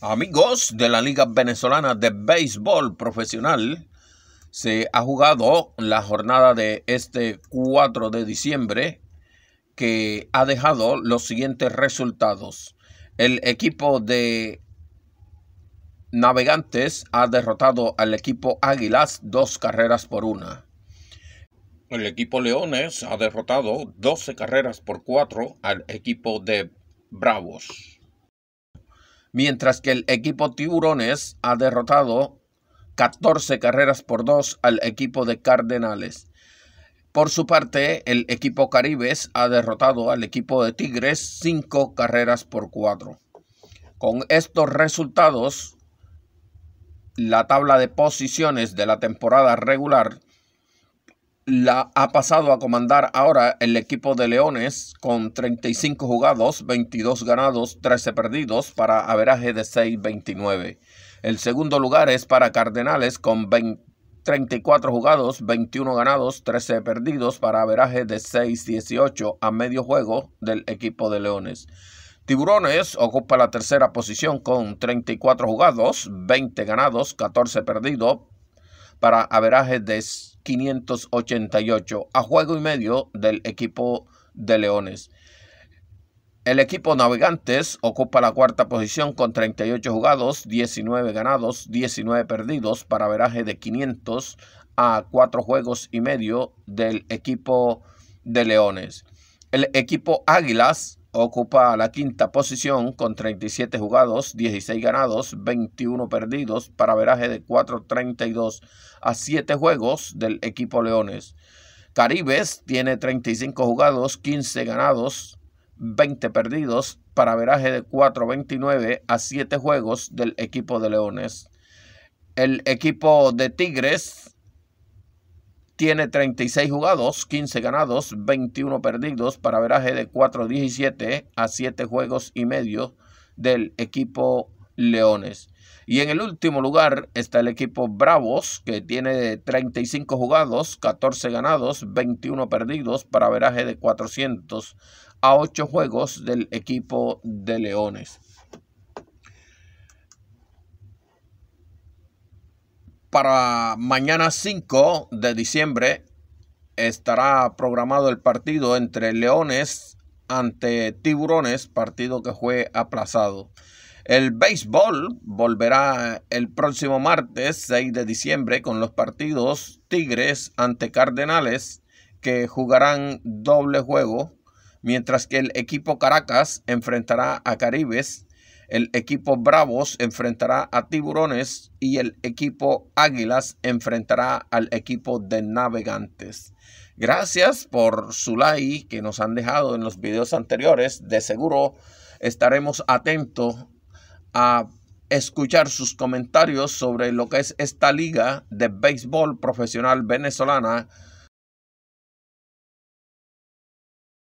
Amigos de la Liga Venezolana de Béisbol Profesional, se ha jugado la jornada de este 4 de diciembre que ha dejado los siguientes resultados. El equipo de Navegantes ha derrotado al equipo Águilas dos carreras por una. El equipo Leones ha derrotado 12 carreras por cuatro al equipo de Bravos mientras que el equipo Tiburones ha derrotado 14 carreras por 2 al equipo de Cardenales. Por su parte, el equipo Caribes ha derrotado al equipo de Tigres 5 carreras por 4. Con estos resultados, la tabla de posiciones de la temporada regular la, ha pasado a comandar ahora el equipo de Leones con 35 jugados, 22 ganados, 13 perdidos para averaje de 6.29. El segundo lugar es para Cardenales con 34 jugados, 21 ganados, 13 perdidos para averaje de 6.18 a medio juego del equipo de Leones. Tiburones ocupa la tercera posición con 34 jugados, 20 ganados, 14 perdidos para averaje de 588 a juego y medio del equipo de Leones. El equipo Navegantes ocupa la cuarta posición con 38 jugados, 19 ganados, 19 perdidos para veraje de 500 a 4 juegos y medio del equipo de Leones. El equipo Águilas ocupa la quinta posición con 37 jugados, 16 ganados, 21 perdidos para veraje de 4.32 a 7 juegos del equipo Leones. Caribes tiene 35 jugados, 15 ganados, 20 perdidos para veraje de 4.29 a 7 juegos del equipo de Leones. El equipo de Tigres tiene 36 jugados, 15 ganados, 21 perdidos para veraje de 4.17 a 7 juegos y medio del equipo Leones. Y en el último lugar está el equipo Bravos, que tiene 35 jugados, 14 ganados, 21 perdidos para veraje de 400 a 8 juegos del equipo de Leones. para mañana 5 de diciembre estará programado el partido entre Leones ante Tiburones, partido que fue aplazado. El béisbol volverá el próximo martes 6 de diciembre con los partidos Tigres ante Cardenales que jugarán doble juego, mientras que el equipo Caracas enfrentará a Caribes el equipo Bravos enfrentará a Tiburones y el equipo Águilas enfrentará al equipo de Navegantes. Gracias por su like que nos han dejado en los videos anteriores. De seguro estaremos atentos a escuchar sus comentarios sobre lo que es esta liga de béisbol profesional venezolana